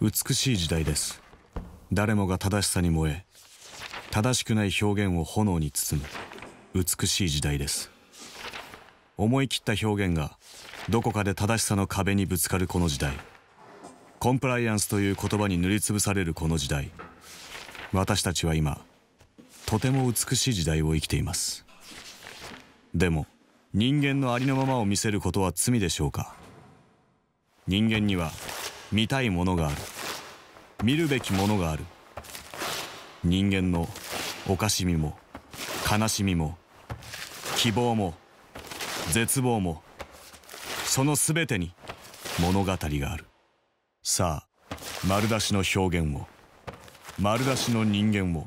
美しい時代です誰もが正しさに燃え正しくない表現を炎に包む美しい時代です思い切った表現がどこかで正しさの壁にぶつかるこの時代コンプライアンスという言葉に塗りつぶされるこの時代私たちは今とても美しい時代を生きていますでも人間のありのままを見せることは罪でしょうか人間には見たいものがある見るべきものがある人間のおかしみも悲しみも希望も絶望もその全てに物語があるさあ丸出しの表現を丸出しの人間を